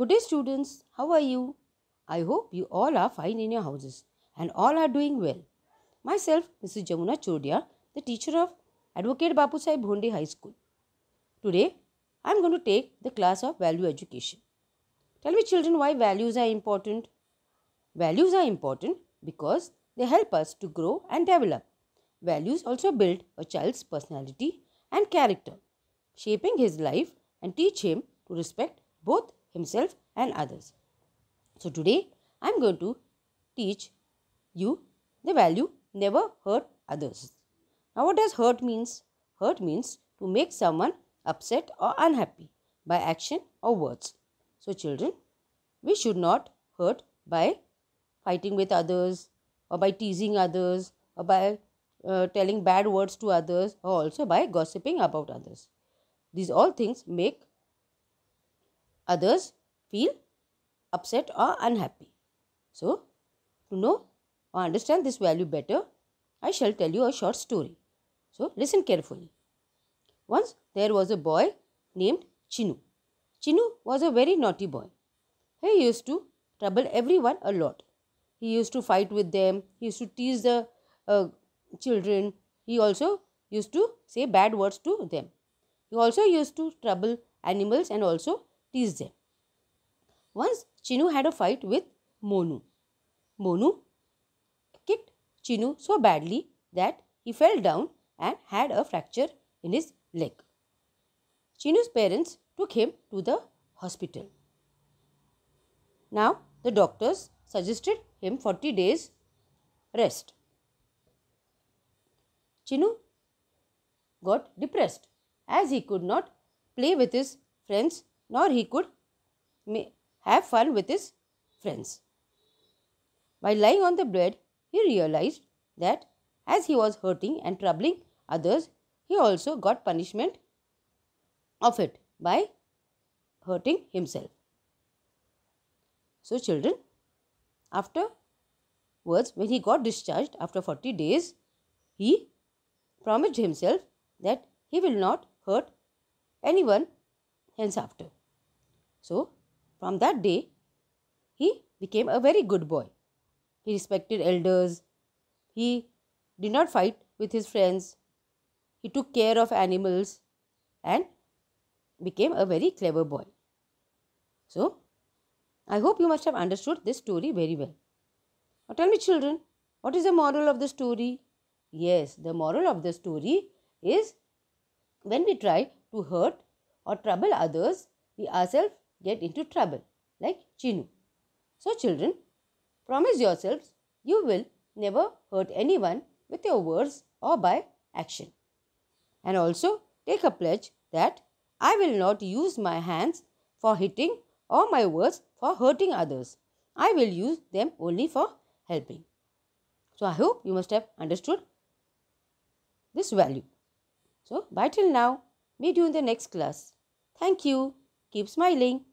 Good day, students. How are you? I hope you all are fine in your houses and all are doing well. Myself, Mrs. Jamuna Chodia, the teacher of Advocate Bapu Sai Bhonde High School. Today, I am going to take the class of value education. Tell me, children, why values are important? Values are important because they help us to grow and develop. Values also build a child's personality and character, shaping his life and teach him to respect both himself and others. So today I am going to teach you the value never hurt others. Now what does hurt means? Hurt means to make someone upset or unhappy by action or words. So children, we should not hurt by fighting with others or by teasing others or by uh, telling bad words to others or also by gossiping about others. These all things make others feel upset or unhappy. So, to know or understand this value better, I shall tell you a short story. So, listen carefully. Once there was a boy named Chinu. Chinu was a very naughty boy. He used to trouble everyone a lot. He used to fight with them, he used to tease the uh, children, he also used to say bad words to them. He also used to trouble animals and also tease them. Once Chinu had a fight with Monu. Monu kicked Chinu so badly that he fell down and had a fracture in his leg. Chinu's parents took him to the hospital. Now, the doctors suggested him 40 days rest. Chinu got depressed as he could not play with his friends nor he could have fun with his friends. By lying on the bed, he realized that as he was hurting and troubling others, he also got punishment of it by hurting himself. So, children, afterwards, when he got discharged after 40 days, he promised himself that he will not hurt anyone henceafter. So, from that day, he became a very good boy. He respected elders. He did not fight with his friends. He took care of animals and became a very clever boy. So, I hope you must have understood this story very well. Now, tell me, children, what is the moral of the story? Yes, the moral of the story is when we try to hurt or trouble others, we ourselves get into trouble, like Chinu. So, children, promise yourselves you will never hurt anyone with your words or by action. And also take a pledge that I will not use my hands for hitting or my words for hurting others. I will use them only for helping. So, I hope you must have understood this value. So, bye till now. Meet you in the next class. Thank you. Keep smiling.